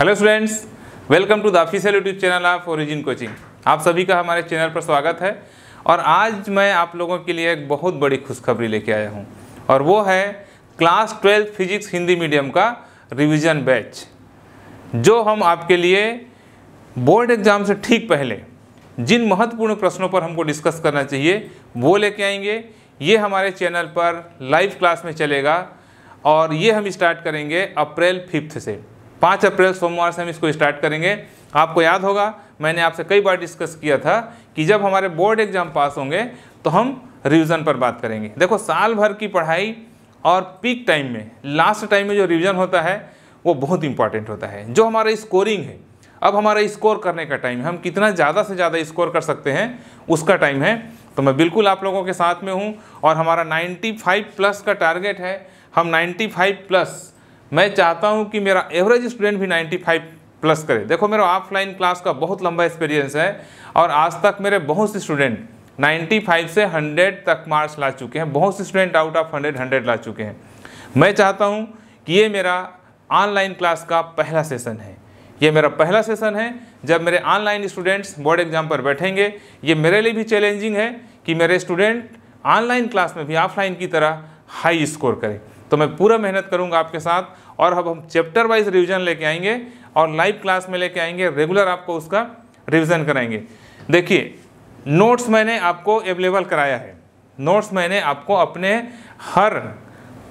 hello students welcome to the official YouTube channel of Origin coaching आप सभी का हमारे चैनल पर स्वागत है और आज मैं आप लोगों के लिए एक बहुत बड़ी खुशखबरी लेके आया हूँ और वो है class twelfth physics Hindi medium का रिविज़न बैच जो हम आपके लिए बोर्ड एग्ज़ाम से ठीक पहले जिन महत्वपूर्ण प्रश्नों पर हमको डिस्कस करना चाहिए वो लेके आएंगे ये हमारे चैनल पर लाइव क्लास में चलेगा और ये हम स्टार्ट करेंगे अप्रैल फिफ्थ से पाँच अप्रैल सोमवार से हम इसको स्टार्ट करेंगे आपको याद होगा मैंने आपसे कई बार डिस्कस किया था कि जब हमारे बोर्ड एग्जाम पास होंगे तो हम रिविज़न पर बात करेंगे देखो साल भर की पढ़ाई और पीक टाइम में लास्ट टाइम में जो रिविज़न होता है वो बहुत इंपॉर्टेंट होता है जो हमारा स्कोरिंग है अब हमारा स्कोर करने का टाइम है हम कितना ज़्यादा से ज़्यादा स्कोर कर सकते हैं उसका टाइम है तो मैं बिल्कुल आप लोगों के साथ में हूँ और हमारा नाइन्टी प्लस का टारगेट है हम नाइन्टी प्लस मैं चाहता हूं कि मेरा एवरेज स्टूडेंट भी 95 प्लस करे देखो मेरा ऑफलाइन क्लास का बहुत लंबा एक्सपीरियंस है और आज तक मेरे बहुत से स्टूडेंट 95 से 100 तक मार्क्स ला चुके हैं बहुत से स्टूडेंट आउट ऑफ 100 100 ला चुके हैं मैं चाहता हूं कि ये मेरा ऑनलाइन क्लास का पहला सेशन है ये मेरा पहला सेशन है जब मेरे ऑनलाइन स्टूडेंट्स बोर्ड एग्जाम पर बैठेंगे ये मेरे लिए भी चैलेंजिंग है कि मेरे स्टूडेंट ऑनलाइन क्लास में भी ऑफलाइन की तरह हाई स्कोर करें तो मैं पूरा मेहनत करूँगा आपके साथ और अब हम चैप्टर वाइज रिविज़न लेके आएंगे और लाइव क्लास में लेके आएंगे रेगुलर आपको उसका रिविज़न कराएंगे देखिए नोट्स मैंने आपको अवेलेबल कराया है नोट्स मैंने आपको अपने हर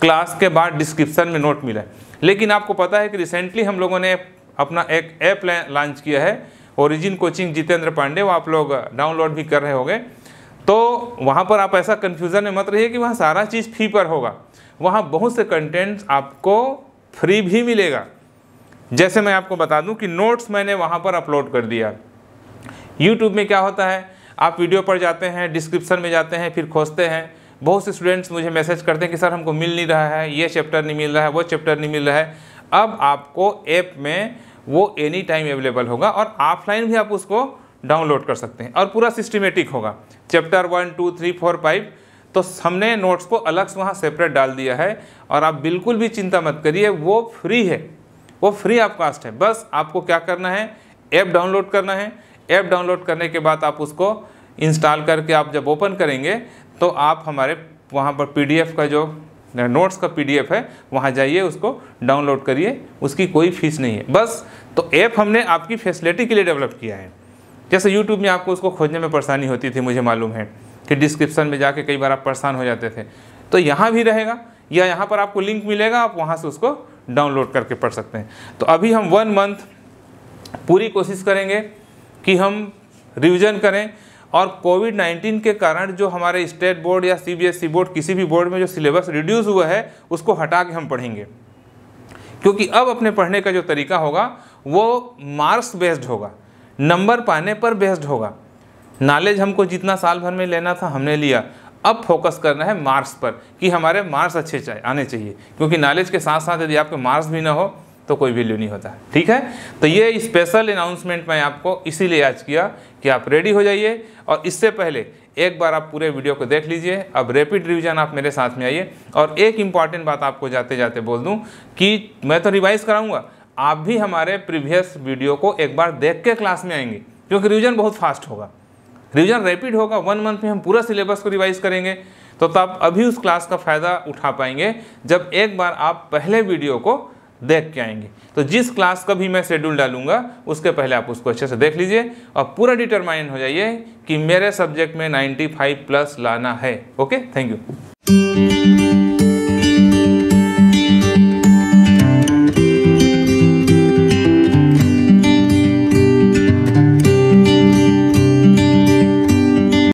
क्लास के बाद डिस्क्रिप्शन में नोट मिला है लेकिन आपको पता है कि रिसेंटली हम लोगों ने अपना एक ऐप लॉन्च किया है ओरिजिन कोचिंग जितेंद्र पांडे वो आप लोग डाउनलोड uh, भी कर रहे होंगे तो वहाँ पर आप ऐसा कन्फ्यूज़न में मत रहिए कि वहाँ सारा चीज़ फ्री पर होगा वहाँ बहुत से कंटेंट्स आपको फ्री भी मिलेगा जैसे मैं आपको बता दूं कि नोट्स मैंने वहाँ पर अपलोड कर दिया यूट्यूब में क्या होता है आप वीडियो पर जाते हैं डिस्क्रिप्शन में जाते हैं फिर खोजते हैं बहुत से स्टूडेंट्स मुझे मैसेज करते हैं कि सर हमको मिल नहीं रहा है ये चैप्टर नहीं मिल रहा है वो चैप्टर नहीं मिल रहा है अब आपको ऐप में वो एनी टाइम अवेलेबल होगा और ऑफलाइन भी आप उसको डाउनलोड कर सकते हैं और पूरा सिस्टमेटिक होगा chapter one two three four five तो हमने नोट्स को अलग से वहाँ सेपरेट डाल दिया है और आप बिल्कुल भी चिंता मत करिए वो फ्री है वो फ्री ऑफ कास्ट है बस आपको क्या करना है ऐप डाउनलोड करना है ऐप डाउनलोड करने के बाद आप उसको इंस्टॉल करके आप जब ओपन करेंगे तो आप हमारे वहाँ पर पी का जो नोट्स का पी है वहाँ जाइए उसको डाउनलोड करिए उसकी कोई फीस नहीं है बस तो ऐप हमने आपकी फैसिलिटी के लिए डेवलप किया है जैसे यूट्यूब में आपको उसको खोजने में परेशानी होती थी मुझे मालूम है कि डिस्क्रिप्शन में जाके कई बार आप परेशान हो जाते थे तो यहाँ भी रहेगा या यहाँ पर आपको लिंक मिलेगा आप वहाँ से उसको डाउनलोड करके पढ़ सकते हैं तो अभी हम वन मंथ पूरी कोशिश करेंगे कि हम रिविज़न करें और कोविड 19 के कारण जो हमारे स्टेट बोर्ड या सीबीएसई बोर्ड e किसी भी बोर्ड में जो सिलेबस रिड्यूस हुआ है उसको हटा के हम पढ़ेंगे क्योंकि अब अपने पढ़ने का जो तरीका होगा वो मार्क्स बेस्ड होगा नंबर पाने पर बेस्ड होगा नॉलेज हमको जितना साल भर में लेना था हमने लिया अब फोकस करना है मार्क्स पर कि हमारे मार्क्स अच्छे चाहिए आने चाहिए क्योंकि नॉलेज के साथ साथ यदि आपके मार्क्स भी ना हो तो कोई वैल्यू नहीं होता ठीक है तो ये स्पेशल अनाउंसमेंट मैं आपको इसीलिए आज किया कि आप रेडी हो जाइए और इससे पहले एक बार आप पूरे वीडियो को देख लीजिए अब रैपिड रिवीजन आप मेरे साथ में आइए और एक इम्पॉर्टेंट बात आपको जाते जाते बोल दूँ कि मैं तो रिवाइज़ कराऊँगा आप भी हमारे प्रीवियस वीडियो को एक बार देख के क्लास में आएंगे क्योंकि रिविज़न बहुत फास्ट होगा रिविज़न रैपिड होगा वन मंथ में हम पूरा सिलेबस को रिवाइज करेंगे तो तब अभी उस क्लास का फ़ायदा उठा पाएंगे जब एक बार आप पहले वीडियो को देख के आएंगे तो जिस क्लास का भी मैं शेड्यूल डालूंगा उसके पहले आप उसको अच्छे से देख लीजिए और पूरा डिटरमाइन हो जाइए कि मेरे सब्जेक्ट में 95 प्लस लाना है ओके थैंक यू